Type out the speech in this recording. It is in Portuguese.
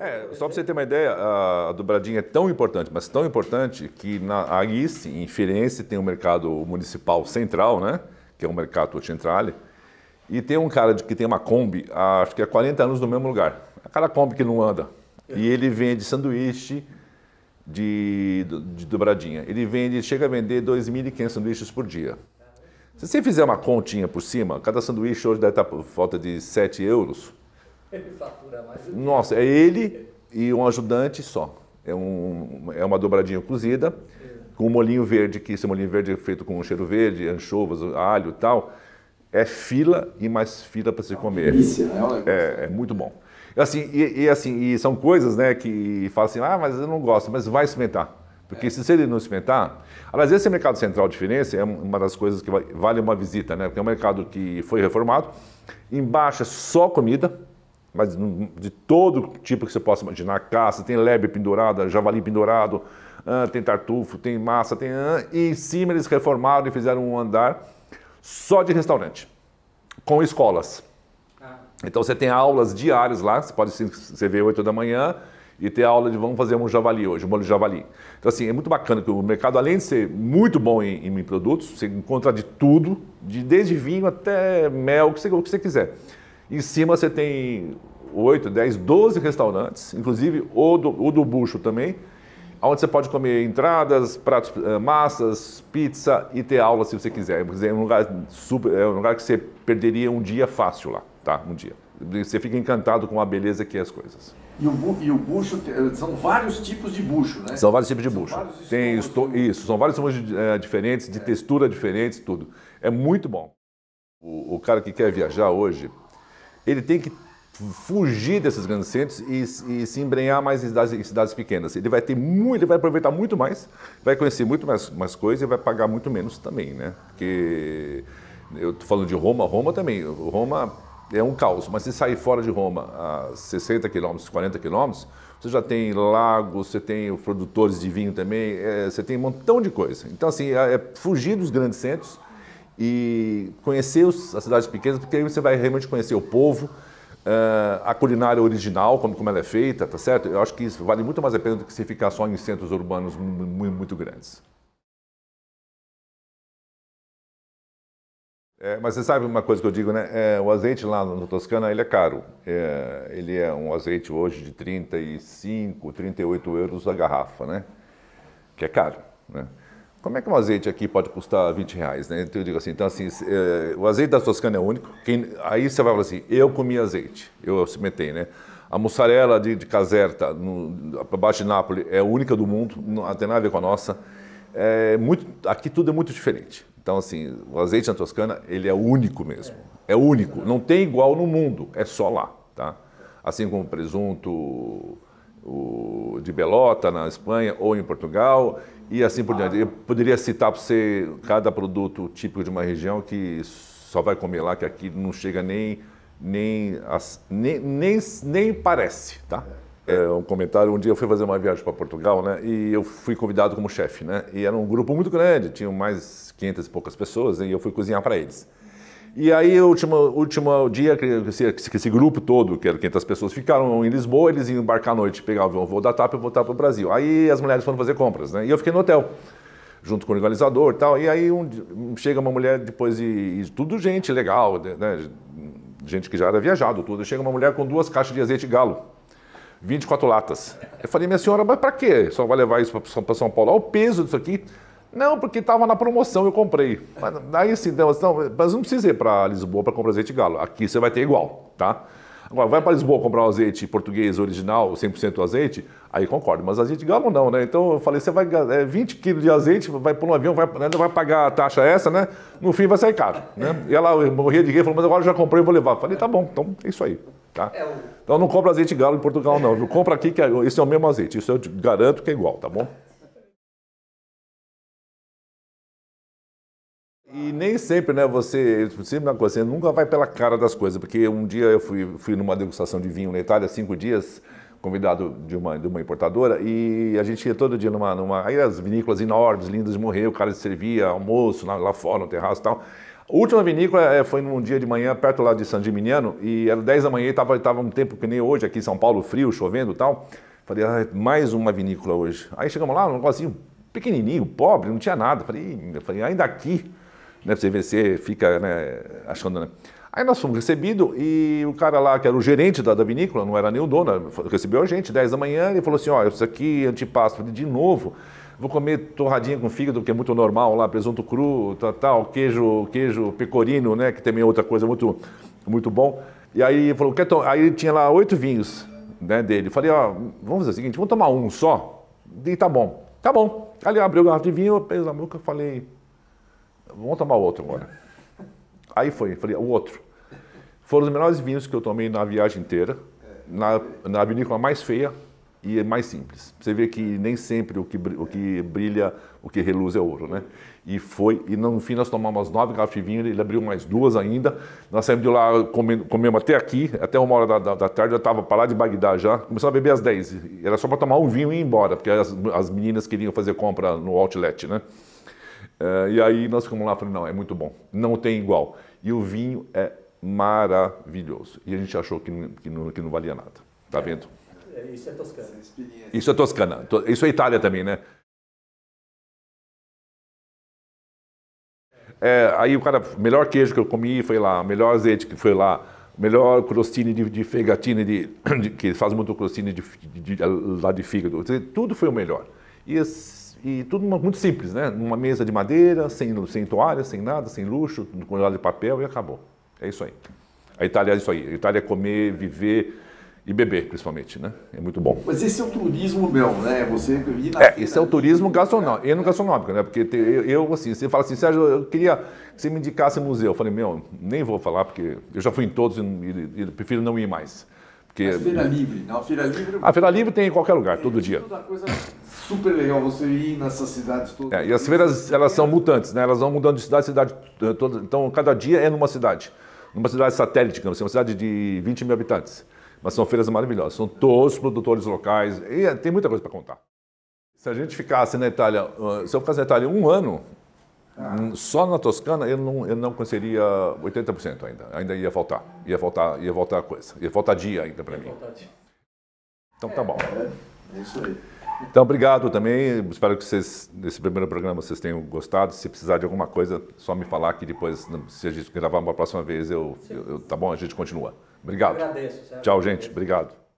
É, só para você ter uma ideia, a dobradinha é tão importante, mas tão importante, que na, aí em Firenze tem o um mercado municipal central, né? Que é o um mercado central E tem um cara que tem uma Kombi, acho que há 40 anos no mesmo lugar. É aquela Kombi que não anda. E ele vende sanduíche de, de dobradinha. Ele vende, chega a vender 2.500 sanduíches por dia. Se você fizer uma continha por cima, cada sanduíche hoje deve estar por volta de 7 euros. Ele fatura mais. Nossa, é ele e um ajudante só. É, um, é uma dobradinha cozida, é. com um molinho verde, que esse molinho verde é feito com um cheiro verde, anchovas, alho e tal. É fila e mais fila para se comer. Delícia, né? é, é muito bom. Assim, e, e, assim, e são coisas né, que falam assim, ah, mas eu não gosto, mas vai experimentar. Porque é. se ele não experimentar... Aliás, esse mercado central de Firenze é uma das coisas que vale uma visita, né? Porque é um mercado que foi reformado, embaixo é só comida, mas hum, de todo tipo que você possa imaginar, caça, tem lebre pendurada, javali pendurado, tem tartufo, tem massa, tem... E em cima eles reformaram e fizeram um andar só de restaurante, com escolas. Ah. Então você tem aulas diárias lá, você pode você ver 8 da manhã e ter aula de vamos fazer um javali hoje, um molho de javali. Então assim, é muito bacana que o mercado, além de ser muito bom em, em produtos, você encontra de tudo, de, desde vinho até mel, o que você, o que você quiser. Em cima você tem 8, 10, 12 restaurantes, inclusive o do, o do Bucho também, onde você pode comer entradas, pratos, eh, massas, pizza e ter aula se você quiser. É um lugar, super, é um lugar que você perderia um dia fácil lá, tá? Um dia. Você fica encantado com a beleza que é as coisas. E o, e o bucho, eh, são vários tipos de bucho, né? São vários tipos de são bucho. Tem Isso, são vários tipos é, eh, diferentes, de é. textura diferentes, tudo. É muito bom. O, o cara que quer viajar hoje, ele tem que fugir desses grandes centros e, e se embrenhar mais em cidades, em cidades, pequenas. Ele vai ter muito, ele vai aproveitar muito mais, vai conhecer muito mais, mais coisas e vai pagar muito menos também, né? Porque eu tô falando de Roma, Roma também, Roma é um caos, mas se sair fora de Roma a 60 quilômetros, 40 quilômetros, você já tem lagos, você tem produtores de vinho também, é, você tem um montão de coisa. Então, assim, é, é fugir dos grandes centros e conhecer as cidades pequenas, porque aí você vai realmente conhecer o povo, eh, a culinária original, como, como ela é feita, tá certo? Eu acho que isso vale muito mais a pena do que você ficar só em centros urbanos muito grandes. É, mas você sabe uma coisa que eu digo, né? É, o azeite lá na Toscana, ele é caro. É, ele é um azeite hoje de 35, 38 euros a garrafa, né? Que é caro, né? Como é que um azeite aqui pode custar 20 reais? Né? Então, eu digo assim, então assim, é, o azeite da Toscana é único. Quem, aí você vai falar assim, eu comi azeite, eu cimentei, né? A mussarela de, de Caserta, abaixo de Nápoles, é única do mundo, não tem nada a ver com a nossa. É muito, aqui tudo é muito diferente. Então, assim, o azeite na Toscana, ele é único mesmo. É único, não tem igual no mundo, é só lá, tá? Assim como o presunto o, de Belota, na Espanha, ou em Portugal, e assim por diante. Eu poderia citar para você cada produto típico de uma região que só vai comer lá, que aqui não chega nem nem, nem, nem, nem parece, tá? É. é, um comentário, um dia eu fui fazer uma viagem para Portugal, né? E eu fui convidado como chefe, né? E era um grupo muito grande, tinham mais 500 e poucas pessoas, e eu fui cozinhar para eles. E aí, o último, último dia, que esse, que esse, grupo todo, que eram 500 pessoas, ficaram em Lisboa, eles iam embarcar à noite, pegavam o voo da TAP e voltar para o Brasil. Aí as mulheres foram fazer compras, né? E eu fiquei no hotel, junto com o legalizador e tal. E aí um, chega uma mulher, depois de, tudo gente legal, né? gente que já era viajado, tudo. Chega uma mulher com duas caixas de azeite galo. 24 latas. Eu falei, minha senhora, mas para quê? Só vai levar isso para São Paulo? Olha o peso disso aqui. Não, porque estava na promoção, eu comprei. Mas, daí assim, então, mas não precisa ir para Lisboa para comprar azeite galo. Aqui você vai ter igual, tá? Agora, vai para Lisboa comprar um azeite português original, 100% azeite, aí concordo, mas azeite galo não, né? Então eu falei, você vai é, 20 quilos de azeite, vai para um avião, vai, né, vai pagar a taxa essa, né? No fim vai sair caro, né? E ela morria de rir, falou, mas agora eu já comprei, vou levar. falei, tá bom, então é isso aí, tá? É então não compra azeite galo em Portugal não, Compra aqui, que é, esse é o mesmo azeite, isso eu garanto que é igual, tá bom? E nem sempre, né? Você, sempre uma coisa, você nunca vai pela cara das coisas, porque um dia eu fui, fui numa degustação de vinho na Itália, cinco dias, convidado de uma, de uma importadora, e a gente ia todo dia numa, numa. Aí as vinícolas enormes, lindas de morrer, o cara servia almoço lá, lá fora, no terraço e tal. A última vinícola eh, foi num dia de manhã, perto lá de San Gimignano, e era 10 da manhã e tava, tava um tempo que nem hoje, aqui em São Paulo, frio, chovendo e tal. Falei, ah, mais uma vinícola hoje. Aí chegamos lá, um negocinho pequenininho, pobre, não tinha nada. Falei, falei ainda aqui né? Você vencer, fica né, achando, né? Aí nós fomos recebidos e o cara lá, que era o gerente da, da vinícola, não era nem o dono, né, recebeu a gente, 10 da manhã, ele falou assim, ó, isso aqui antipasto. Falei, de novo, vou comer torradinha com fígado, que é muito normal lá, presunto cru, tal, tá, tal tá, queijo, queijo pecorino, né, que também é outra coisa muito, muito bom. E aí ele falou, quer aí tinha lá oito vinhos, né, dele. Falei, ó, vamos fazer o seguinte, vamos tomar um só? E tá bom. Tá bom. Ali abriu o garrafa de vinho, eu peguei na boca, falei, Vamos tomar outro agora. Aí foi, falei, o outro. Foram os melhores vinhos que eu tomei na viagem inteira, na, na vinícola mais feia e mais simples. Você vê que nem sempre o que, o que brilha, o que reluz é ouro, né? E foi, e no fim nós tomamos nove garrafas de vinho, ele abriu mais duas ainda. Nós saímos de lá, comendo, comemos até aqui, até uma hora da, da, da tarde, eu estava para lá de Bagdá já. Começamos a beber às dez, era só para tomar um vinho e ir embora, porque as, as meninas queriam fazer compra no outlet, né? Uh, e aí nós ficamos lá, falamos não, é muito bom, não tem igual. E o vinho é maravilhoso. E a gente achou que, que, não, que não valia nada. Tá é. vendo? É, isso é Toscana. Isso é Toscana. Isso é Itália também, né? É, aí o cara, melhor queijo que eu comi foi lá, melhor azeite que foi lá, melhor crostini de, de de, de, que faz muito crostini de, de, lá de fígado. Tudo foi o melhor. E esse, e tudo muito simples, né? Uma mesa de madeira, sem, sem toalha, sem nada, sem luxo, um congelado de papel e acabou. É isso aí. A Itália é isso aí. A Itália é comer, viver e beber, principalmente, né? É muito bom. Mas esse é o turismo meu, né? Você ir na É, esse é o né? turismo gastronômico, e no gastronômico, né? Porque eu, assim, você fala assim, Sérgio, eu queria que você me indicasse museu. Eu falei, meu, nem vou falar, porque eu já fui em todos e prefiro não ir mais. Porque... Mas feira livre, não, né? feira livre. A ah, feira livre tem em qualquer lugar, é, todo dia. coisa super legal você ir nessas cidades todas. É, e as feiras elas são mutantes, né? Elas vão mudando de cidade, cidade eh, toda. Então cada dia é numa cidade, numa cidade satélite, digamos, assim, uma cidade de 20 mil habitantes. Mas são feiras maravilhosas, são todos produtores locais e eh, tem muita coisa para contar. Se a gente ficasse na Itália, ah, se eu ficasse na Itália um ano, só na Toscana eu não, eu não conseguiria 80% ainda. Ainda ia faltar. Ia faltar, ia faltar coisa. Ia faltar dia ainda para mim. Então tá é, bom. É, é isso aí. Então, obrigado também. Espero que vocês, nesse primeiro programa, vocês tenham gostado. Se precisar de alguma coisa, só me falar que depois, se a gente gravar uma próxima vez, eu, eu tá bom? A gente continua. Obrigado. agradeço, Tchau, gente. Obrigado.